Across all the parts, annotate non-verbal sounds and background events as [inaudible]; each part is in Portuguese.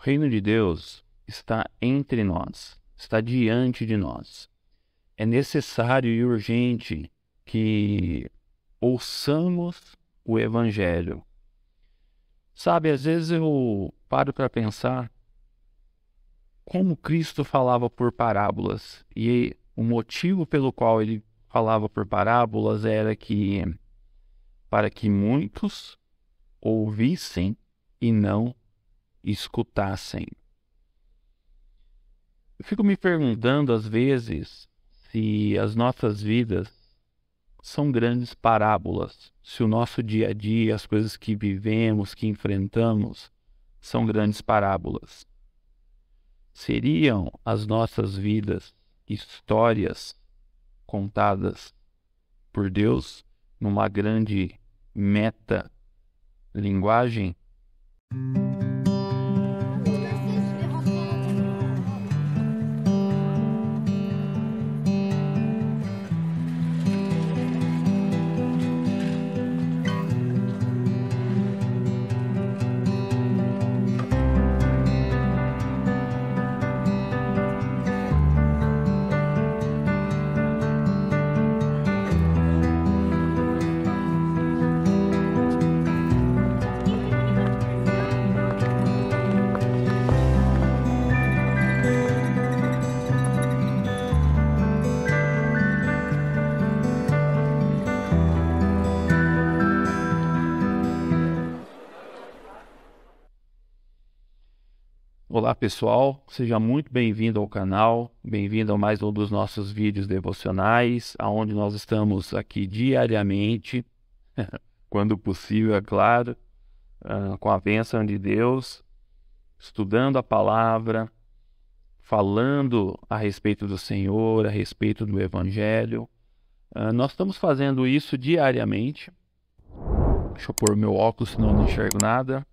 O reino de Deus está entre nós, está diante de nós. É necessário e urgente que ouçamos o Evangelho. Sabe, às vezes eu paro para pensar como Cristo falava por parábolas e o motivo pelo qual ele falava por parábolas era que para que muitos ouvissem e não escutassem. Eu fico me perguntando às vezes se as nossas vidas são grandes parábolas, se o nosso dia a dia, as coisas que vivemos, que enfrentamos, são grandes parábolas. Seriam as nossas vidas histórias contadas por Deus numa grande meta linguagem? Olá pessoal, seja muito bem-vindo ao canal, bem-vindo a mais um dos nossos vídeos devocionais, aonde nós estamos aqui diariamente, [laughs] quando possível, é claro, ah, com a bênção de Deus, estudando a palavra, falando a respeito do Senhor, a respeito do Evangelho. Ah, nós estamos fazendo isso diariamente. Deixa eu pôr meu óculos, senão não enxergo nada.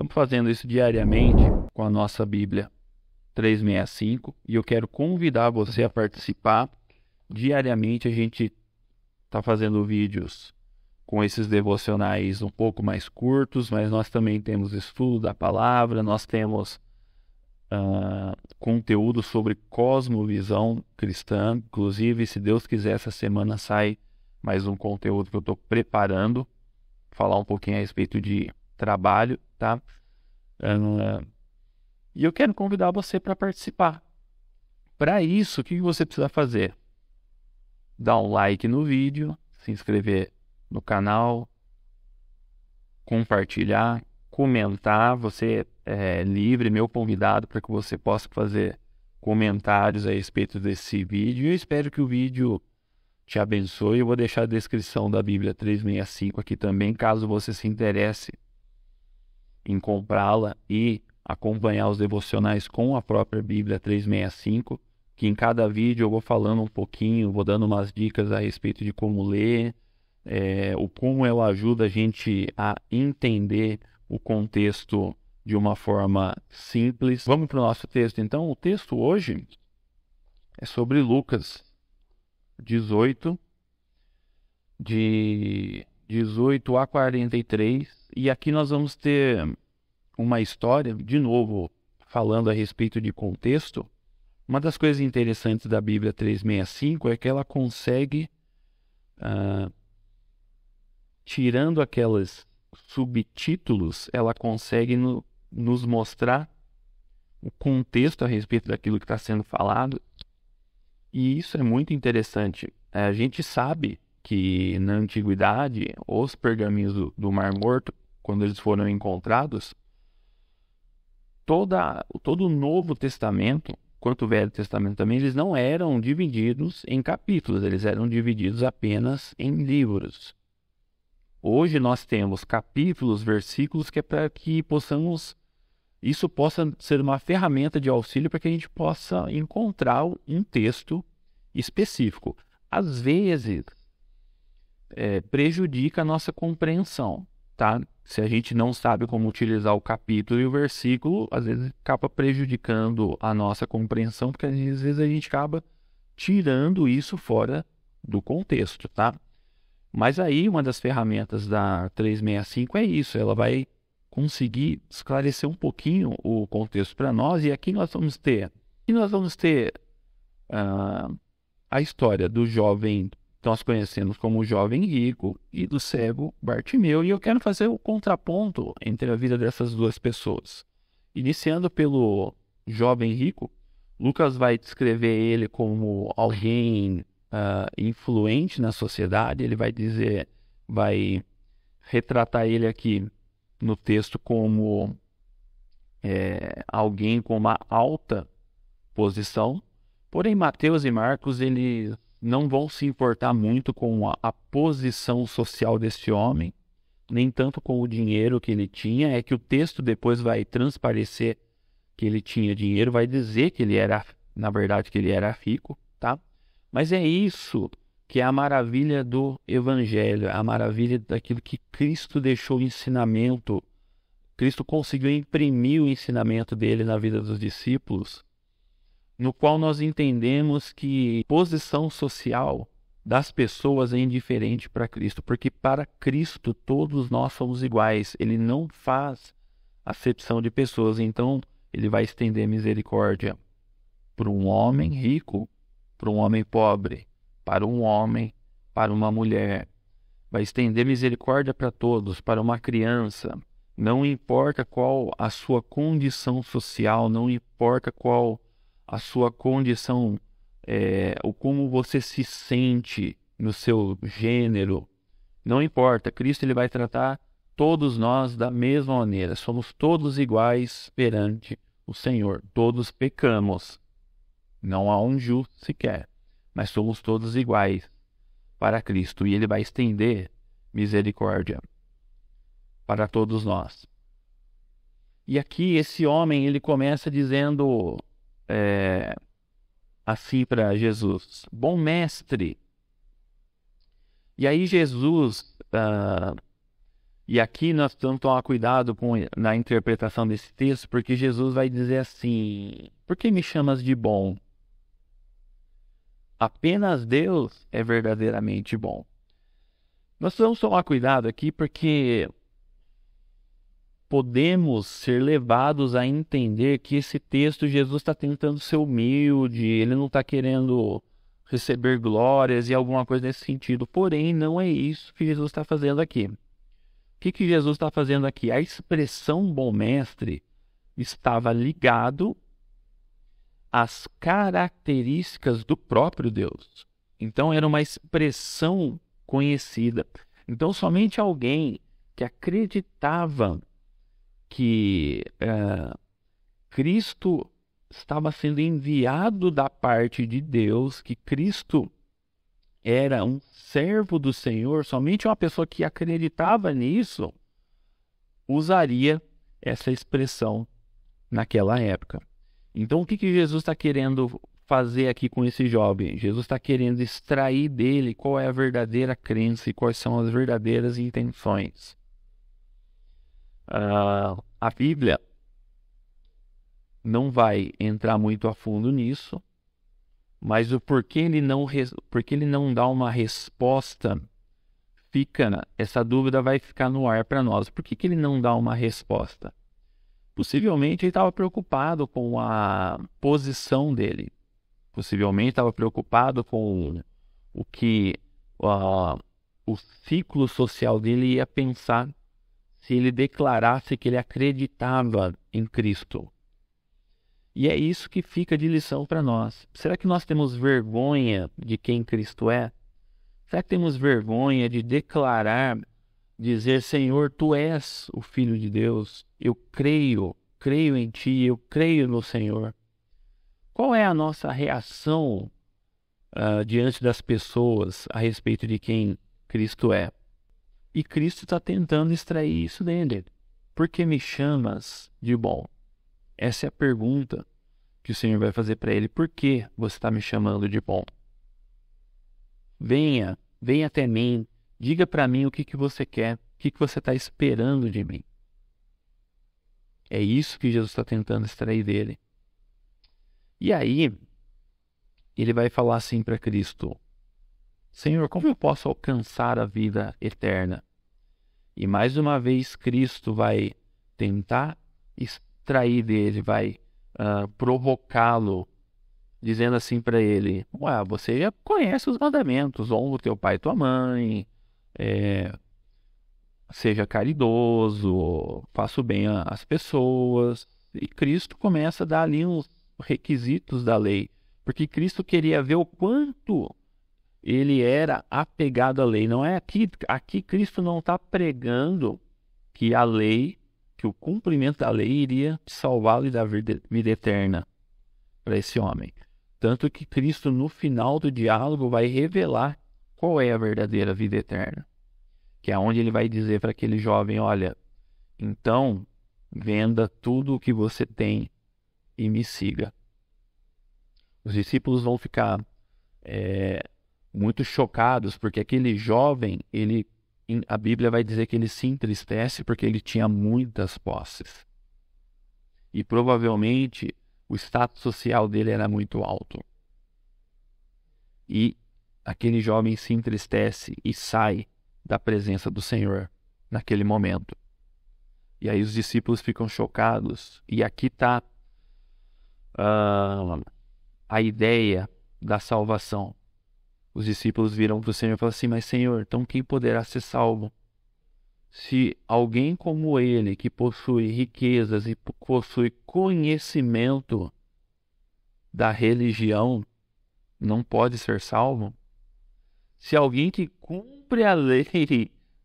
Estamos fazendo isso diariamente com a nossa Bíblia 365 e eu quero convidar você a participar. Diariamente a gente está fazendo vídeos com esses devocionais um pouco mais curtos, mas nós também temos estudo da palavra, nós temos uh, conteúdo sobre cosmovisão cristã. Inclusive, se Deus quiser, essa semana sai mais um conteúdo que eu estou preparando, falar um pouquinho a respeito de trabalho, tá? É, e eu quero convidar você para participar. Para isso, o que você precisa fazer? Dar um like no vídeo, se inscrever no canal, compartilhar, comentar. Você é livre, meu convidado, para que você possa fazer comentários a respeito desse vídeo. Eu espero que o vídeo te abençoe. Eu vou deixar a descrição da Bíblia 365 aqui também, caso você se interesse em comprá-la e acompanhar os devocionais com a própria Bíblia 365, que em cada vídeo eu vou falando um pouquinho, vou dando umas dicas a respeito de como ler, é, o como ela ajuda a gente a entender o contexto de uma forma simples. Vamos para o nosso texto então. O texto hoje é sobre Lucas 18, de 18 a 43, e aqui nós vamos ter uma história, de novo, falando a respeito de contexto. Uma das coisas interessantes da Bíblia 365 é que ela consegue, ah, tirando aqueles subtítulos, ela consegue no, nos mostrar o contexto a respeito daquilo que está sendo falado. E isso é muito interessante. A gente sabe que na antiguidade os pergaminhos do, do Mar Morto quando eles foram encontrados, toda, todo o Novo Testamento, quanto o Velho Testamento também, eles não eram divididos em capítulos, eles eram divididos apenas em livros. Hoje nós temos capítulos, versículos que é para que possamos isso possa ser uma ferramenta de auxílio para que a gente possa encontrar um texto específico. Às vezes é, prejudica a nossa compreensão, tá? se a gente não sabe como utilizar o capítulo e o versículo, às vezes acaba prejudicando a nossa compreensão, porque às vezes a gente acaba tirando isso fora do contexto, tá? Mas aí uma das ferramentas da 365 é isso, ela vai conseguir esclarecer um pouquinho o contexto para nós e aqui nós vamos ter, e nós vamos ter uh, a história do jovem nós conhecemos como o jovem rico e do cego Bartimeu, e eu quero fazer o contraponto entre a vida dessas duas pessoas. Iniciando pelo jovem rico, Lucas vai descrever ele como alguém uh, influente na sociedade, ele vai dizer, vai retratar ele aqui no texto como é, alguém com uma alta posição, porém Mateus e Marcos, eles não vão se importar muito com a, a posição social desse homem, nem tanto com o dinheiro que ele tinha. É que o texto depois vai transparecer que ele tinha dinheiro, vai dizer que ele era, na verdade, que ele era rico, tá? Mas é isso que é a maravilha do Evangelho, é a maravilha daquilo que Cristo deixou o ensinamento. Cristo conseguiu imprimir o ensinamento dele na vida dos discípulos no qual nós entendemos que posição social das pessoas é indiferente para Cristo, porque para Cristo todos nós somos iguais. Ele não faz acepção de pessoas, então ele vai estender misericórdia para um homem rico, para um homem pobre, para um homem, para uma mulher. Vai estender misericórdia para todos, para uma criança. Não importa qual a sua condição social, não importa qual a sua condição, é, o como você se sente no seu gênero, não importa. Cristo ele vai tratar todos nós da mesma maneira. Somos todos iguais perante o Senhor. Todos pecamos. Não há um justo sequer, mas somos todos iguais para Cristo e ele vai estender misericórdia para todos nós. E aqui esse homem ele começa dizendo é, assim para Jesus: Bom mestre. E aí Jesus, uh, e aqui nós precisamos tomar cuidado com, na interpretação desse texto, porque Jesus vai dizer assim: Por que me chamas de bom? Apenas Deus é verdadeiramente bom. Nós precisamos tomar cuidado aqui porque podemos ser levados a entender que esse texto Jesus está tentando ser humilde, ele não está querendo receber glórias e alguma coisa nesse sentido. Porém, não é isso que Jesus está fazendo aqui. O que, que Jesus está fazendo aqui? A expressão bom mestre estava ligado às características do próprio Deus. Então era uma expressão conhecida. Então somente alguém que acreditava que é, Cristo estava sendo enviado da parte de Deus, que Cristo era um servo do Senhor, somente uma pessoa que acreditava nisso usaria essa expressão naquela época. Então, o que, que Jesus está querendo fazer aqui com esse jovem? Jesus está querendo extrair dele qual é a verdadeira crença e quais são as verdadeiras intenções. Uh, a Bíblia não vai entrar muito a fundo nisso, mas o porquê ele não, porquê ele não dá uma resposta fica essa dúvida vai ficar no ar para nós. Por que, que ele não dá uma resposta? Possivelmente ele estava preocupado com a posição dele. Possivelmente estava preocupado com o que uh, o ciclo social dele ia pensar se ele declarasse que ele acreditava em Cristo. E é isso que fica de lição para nós. Será que nós temos vergonha de quem Cristo é? Será que temos vergonha de declarar, dizer: Senhor, tu és o Filho de Deus, eu creio, creio em ti, eu creio no Senhor? Qual é a nossa reação uh, diante das pessoas a respeito de quem Cristo é? E Cristo está tentando extrair isso dele. Né? Por que me chamas de bom? Essa é a pergunta que o Senhor vai fazer para ele. Por que você está me chamando de bom? Venha, venha até mim, diga para mim o que, que você quer, o que, que você está esperando de mim. É isso que Jesus está tentando extrair dele. E aí, ele vai falar assim para Cristo: Senhor, como eu posso alcançar a vida eterna? E mais uma vez Cristo vai tentar extrair dele, vai uh, provocá-lo, dizendo assim para ele: Ué, você já conhece os mandamentos, honra o teu pai e tua mãe, é, seja caridoso, faça bem às pessoas. E Cristo começa a dar ali uns requisitos da lei, porque Cristo queria ver o quanto ele era apegado à lei. Não é aqui, aqui Cristo não está pregando que a lei, que o cumprimento da lei iria salvá-lo e dar vida, vida eterna para esse homem. Tanto que Cristo, no final do diálogo, vai revelar qual é a verdadeira vida eterna. Que é onde ele vai dizer para aquele jovem: Olha, então venda tudo o que você tem e me siga. Os discípulos vão ficar é, muito chocados, porque aquele jovem, ele a Bíblia vai dizer que ele se entristece porque ele tinha muitas posses. E provavelmente o status social dele era muito alto. E aquele jovem se entristece e sai da presença do Senhor naquele momento. E aí os discípulos ficam chocados. E aqui está uh, ah, a ideia da salvação. Os discípulos viram para o Senhor e falaram assim: Mas, Senhor, então quem poderá ser salvo? Se alguém como ele, que possui riquezas e possui conhecimento da religião, não pode ser salvo? Se alguém que cumpre a lei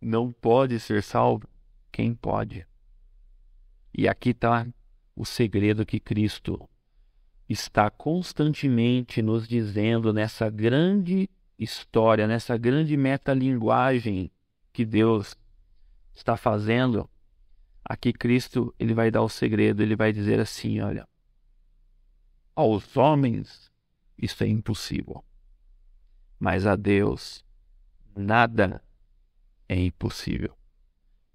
não pode ser salvo, quem pode? E aqui está o segredo que Cristo está constantemente nos dizendo nessa grande história, nessa grande metalinguagem que Deus está fazendo, aqui Cristo ele vai dar o segredo, ele vai dizer assim, olha, aos homens isso é impossível, mas a Deus nada é impossível.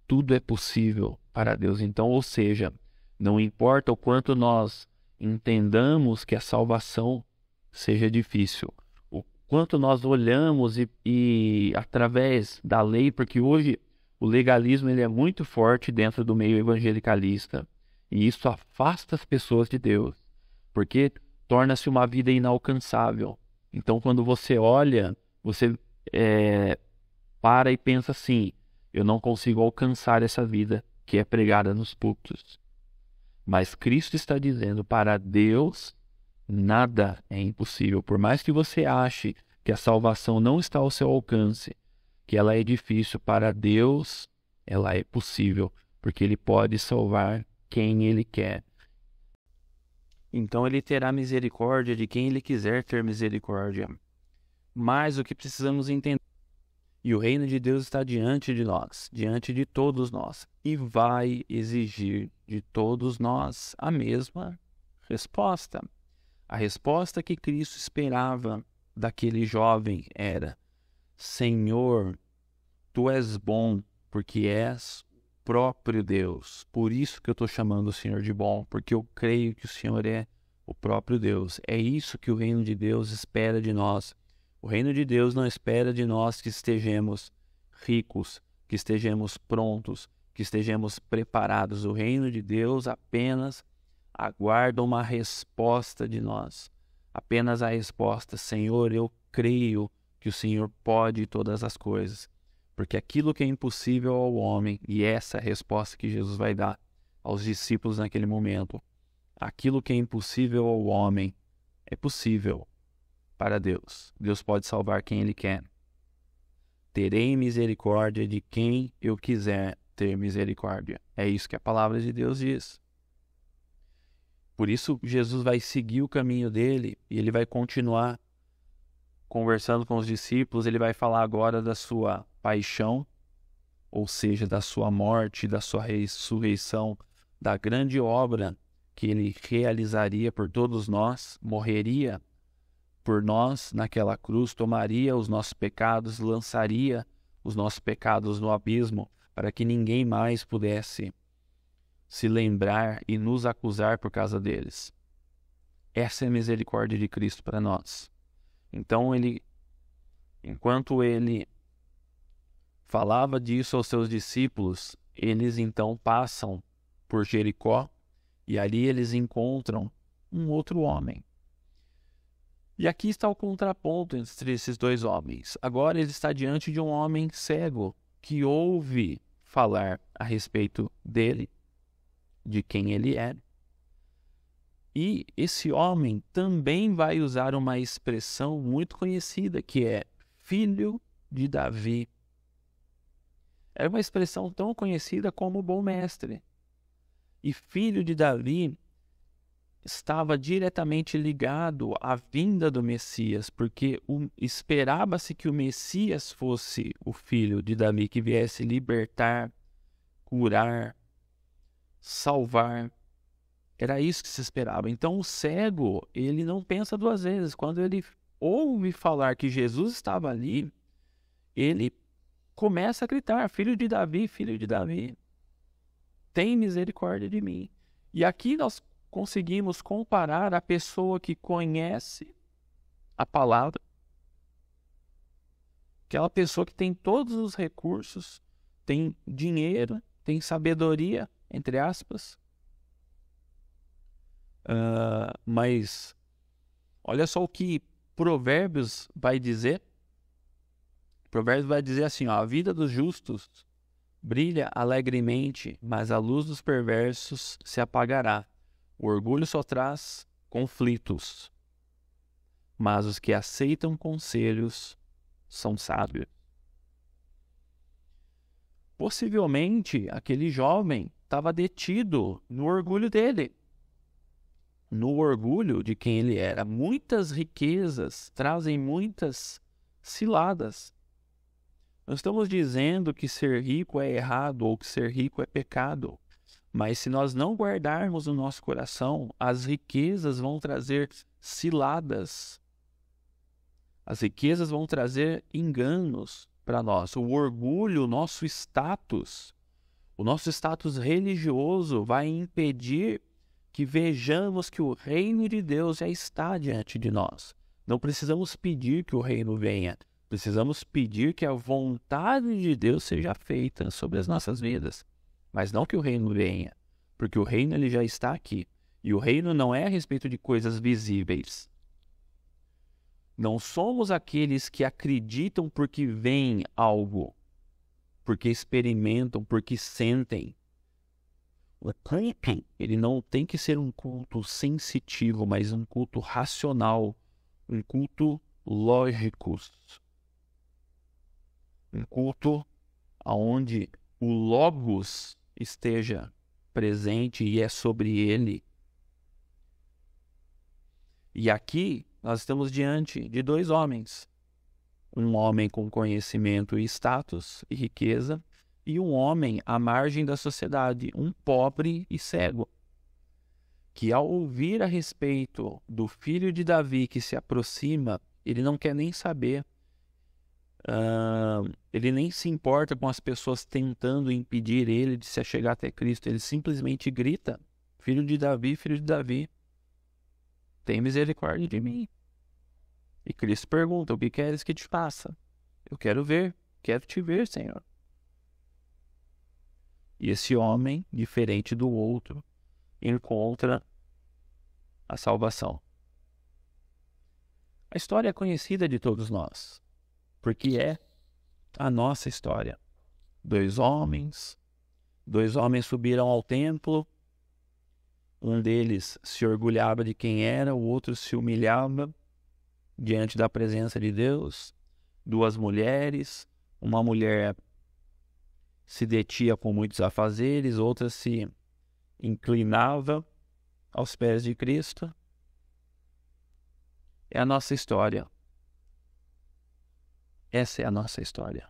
Tudo é possível para Deus. Então, ou seja, não importa o quanto nós entendamos que a salvação seja difícil. O quanto nós olhamos e, e através da lei, porque hoje o legalismo ele é muito forte dentro do meio evangelicalista e isso afasta as pessoas de Deus, porque torna-se uma vida inalcançável. Então, quando você olha, você é, para e pensa assim: eu não consigo alcançar essa vida que é pregada nos púlpitos. Mas Cristo está dizendo: para Deus nada é impossível. Por mais que você ache que a salvação não está ao seu alcance, que ela é difícil, para Deus ela é possível, porque Ele pode salvar quem Ele quer. Então Ele terá misericórdia de quem Ele quiser ter misericórdia. Mas o que precisamos entender e o reino de Deus está diante de nós, diante de todos nós, e vai exigir de todos nós a mesma resposta. A resposta que Cristo esperava daquele jovem era: Senhor, tu és bom, porque és próprio Deus. Por isso que eu estou chamando o Senhor de bom, porque eu creio que o Senhor é o próprio Deus. É isso que o reino de Deus espera de nós. O reino de Deus não espera de nós que estejamos ricos, que estejamos prontos, que estejamos preparados. O reino de Deus apenas aguarda uma resposta de nós. Apenas a resposta: Senhor, eu creio que o Senhor pode todas as coisas. Porque aquilo que é impossível ao homem, e essa é a resposta que Jesus vai dar aos discípulos naquele momento: aquilo que é impossível ao homem é possível para Deus. Deus pode salvar quem Ele quer. Terei misericórdia de quem eu quiser ter misericórdia. É isso que a palavra de Deus diz. Por isso, Jesus vai seguir o caminho dele e ele vai continuar conversando com os discípulos. Ele vai falar agora da sua paixão, ou seja, da sua morte, da sua ressurreição, da grande obra que ele realizaria por todos nós, morreria por nós naquela cruz, tomaria os nossos pecados, lançaria os nossos pecados no abismo, para que ninguém mais pudesse se lembrar e nos acusar por causa deles. Essa é a misericórdia de Cristo para nós. Então ele enquanto ele falava disso aos seus discípulos, eles então passam por Jericó e ali eles encontram um outro homem e aqui está o contraponto entre esses dois homens. Agora ele está diante de um homem cego que ouve falar a respeito dele, de quem ele era. É. E esse homem também vai usar uma expressão muito conhecida que é filho de Davi. Era é uma expressão tão conhecida como bom mestre. E filho de Davi estava diretamente ligado à vinda do Messias, porque esperava-se que o Messias fosse o filho de Davi que viesse libertar, curar, salvar. Era isso que se esperava. Então o cego, ele não pensa duas vezes. Quando ele ouve falar que Jesus estava ali, ele começa a gritar: Filho de Davi, filho de Davi, tem misericórdia de mim. E aqui nós conseguimos comparar a pessoa que conhece a palavra, aquela pessoa que tem todos os recursos, tem dinheiro, tem sabedoria, entre aspas, uh, mas olha só o que Provérbios vai dizer. Provérbios vai dizer assim: ó, a vida dos justos brilha alegremente, mas a luz dos perversos se apagará. O orgulho só traz conflitos, mas os que aceitam conselhos são sábios. Possivelmente aquele jovem estava detido no orgulho dele, no orgulho de quem ele era. Muitas riquezas trazem muitas ciladas. Não estamos dizendo que ser rico é errado ou que ser rico é pecado. Mas se nós não guardarmos no nosso coração, as riquezas vão trazer ciladas. As riquezas vão trazer enganos para nós. O orgulho, o nosso status, o nosso status religioso vai impedir que vejamos que o reino de Deus já está diante de nós. Não precisamos pedir que o reino venha. Precisamos pedir que a vontade de Deus seja feita sobre as nossas vidas mas não que o reino venha, porque o reino ele já está aqui, e o reino não é a respeito de coisas visíveis. Não somos aqueles que acreditam porque veem algo, porque experimentam, porque sentem. Ele não tem que ser um culto sensitivo, mas um culto racional, um culto lógico, um culto aonde o logos esteja presente e é sobre ele. E aqui nós estamos diante de dois homens: um homem com conhecimento e status e riqueza, e um homem à margem da sociedade, um pobre e cego. Que ao ouvir a respeito do filho de Davi que se aproxima, ele não quer nem saber Uh, ele nem se importa com as pessoas tentando impedir ele de se chegar até Cristo. Ele simplesmente grita: Filho de Davi, filho de Davi, tem misericórdia de mim. E Cristo pergunta: O que queres que te faça? Eu quero ver, quero te ver, Senhor. E esse homem, diferente do outro, encontra a salvação. A história é conhecida de todos nós porque é a nossa história. Dois homens, dois homens subiram ao templo, um deles se orgulhava de quem era, o outro se humilhava diante da presença de Deus. Duas mulheres, uma mulher se detinha com muitos afazeres, outra se inclinava aos pés de Cristo. É a nossa história. Essa é a nossa história.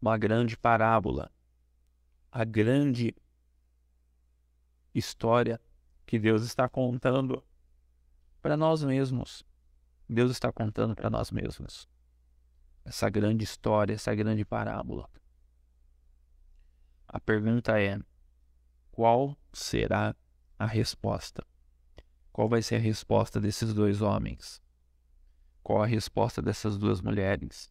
Uma grande parábola, a grande história que Deus está contando para nós mesmos. Deus está contando para nós mesmos. Essa grande história, essa grande parábola. A pergunta é: qual será a resposta? Qual vai ser a resposta desses dois homens? Qual a resposta dessas duas mulheres?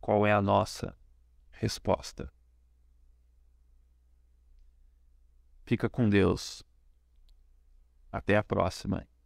Qual é a nossa resposta? Fica com Deus. Até a próxima.